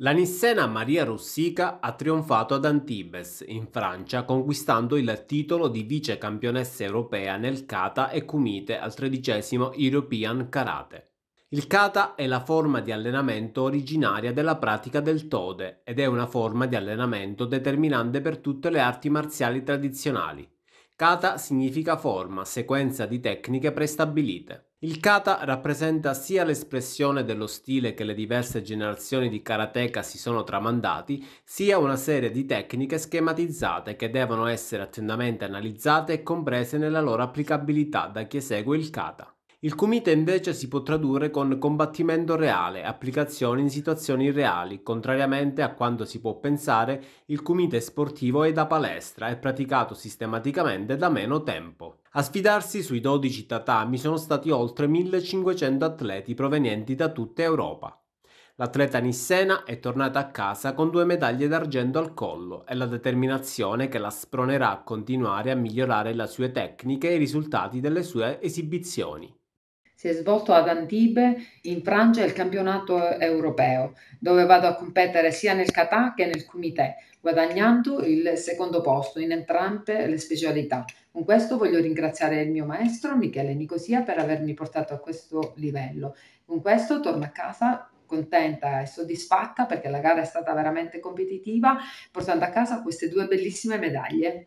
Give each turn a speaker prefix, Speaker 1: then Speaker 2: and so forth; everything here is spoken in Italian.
Speaker 1: La nissena Maria Rossica ha trionfato ad Antibes, in Francia, conquistando il titolo di vice campionessa europea nel kata e kumite al tredicesimo European Karate. Il kata è la forma di allenamento originaria della pratica del tode ed è una forma di allenamento determinante per tutte le arti marziali tradizionali. Kata significa forma, sequenza di tecniche prestabilite. Il kata rappresenta sia l'espressione dello stile che le diverse generazioni di karateka si sono tramandati, sia una serie di tecniche schematizzate che devono essere attentamente analizzate e comprese nella loro applicabilità da chi esegue il kata. Il kumite invece si può tradurre con combattimento reale, applicazione in situazioni reali. Contrariamente a quanto si può pensare, il kumite sportivo è da palestra e praticato sistematicamente da meno tempo. A sfidarsi sui 12 tatami sono stati oltre 1500 atleti provenienti da tutta Europa. L'atleta Nissena è tornata a casa con due medaglie d'argento al collo e la determinazione che la spronerà a continuare a migliorare le sue tecniche e i risultati delle sue esibizioni
Speaker 2: si è svolto ad Antibes in Francia il campionato europeo, dove vado a competere sia nel kata che nel kumite, guadagnando il secondo posto in entrambe le specialità. Con questo voglio ringraziare il mio maestro Michele Nicosia per avermi portato a questo livello. Con questo torno a casa contenta e soddisfatta perché la gara è stata veramente competitiva, portando a casa queste due bellissime medaglie.